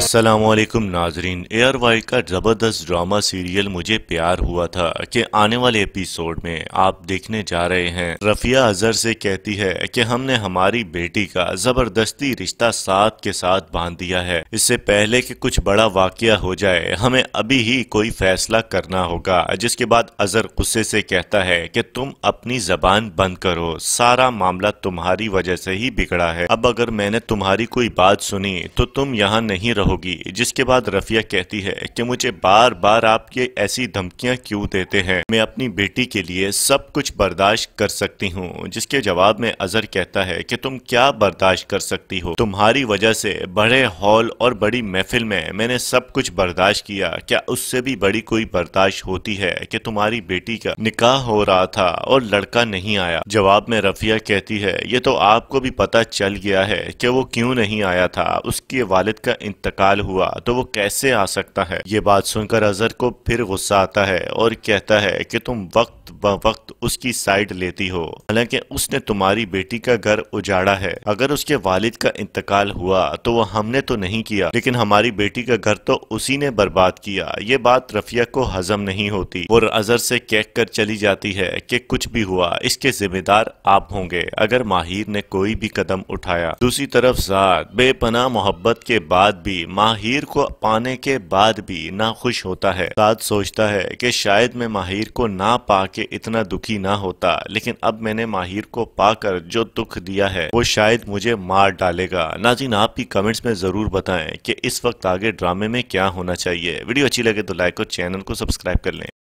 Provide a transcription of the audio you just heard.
असलम नाजरीन air Y का ज़बरदस्त ड्रामा सीरियल मुझे प्यार हुआ था कि आने वाले एपिसोड में आप देखने जा रहे हैं रफ़िया अजहर से कहती है कि हमने हमारी बेटी का ज़बरदस्ती रिश्ता साथ के साथ बांध दिया है इससे पहले कि कुछ बड़ा वाक़ हो जाए हमें अभी ही कोई फ़ैसला करना होगा जिसके बाद अजहर गुस्से से कहता है कि तुम अपनी जबान बंद करो सारा मामला तुम्हारी वजह से ही बिगड़ा है अब अगर मैंने तुम्हारी कोई बात सुनी तो तुम यहाँ नहीं रहो होगी जिसके बाद रफिया कहती है कि मुझे बार बार आप ये ऐसी धमकियां क्यों देते हैं मैं अपनी बेटी के लिए सब कुछ बर्दाश्त कर सकती हूँ जिसके जवाब में अजहर कहता है कि तुम क्या बर्दाश्त कर सकती हो तुम्हारी वजह से बड़े हॉल और बड़ी महफिल में मैंने सब कुछ बर्दाश्त किया क्या उससे भी बड़ी कोई बर्दाश्त होती है कि तुम्हारी बेटी का निकाह हो रहा था और लड़का नहीं आया जवाब में रफिया कहती है ये तो आपको भी पता चल गया है कि वो क्यों नहीं आया था उसके वालिद का इंतकाल इंतकाल हुआ तो वो कैसे आ सकता है ये बात सुनकर अजहर को फिर गुस्सा आता है और कहता है कि तुम वक्त ब वक्त उसकी साइड लेती हो हालांकि उसने तुम्हारी बेटी का घर उजाड़ा है अगर उसके वालिद का इंतकाल हुआ तो वो हमने तो नहीं किया लेकिन हमारी बेटी का घर तो उसी ने बर्बाद किया ये बात रफिया को हजम नहीं होती वो अजहर से कह कर चली जाती है कि कुछ भी हुआ इसके जिम्मेदार आप होंगे अगर माहिर ने कोई भी कदम उठाया दूसरी तरफ जार बेपना मोहब्बत के बाद भी माहिर को पाने के बाद भी ना खुश होता है साथ सोचता है कि शायद मैं माहिर को ना पा के इतना दुखी ना होता लेकिन अब मैंने माहिर को पाकर जो दुख दिया है वो शायद मुझे मार डालेगा नाजीन आप भी कमेंट्स में ज़रूर बताएं कि इस वक्त आगे ड्रामे में क्या होना चाहिए वीडियो अच्छी लगे तो लाइक और चैनल को सब्सक्राइब कर लें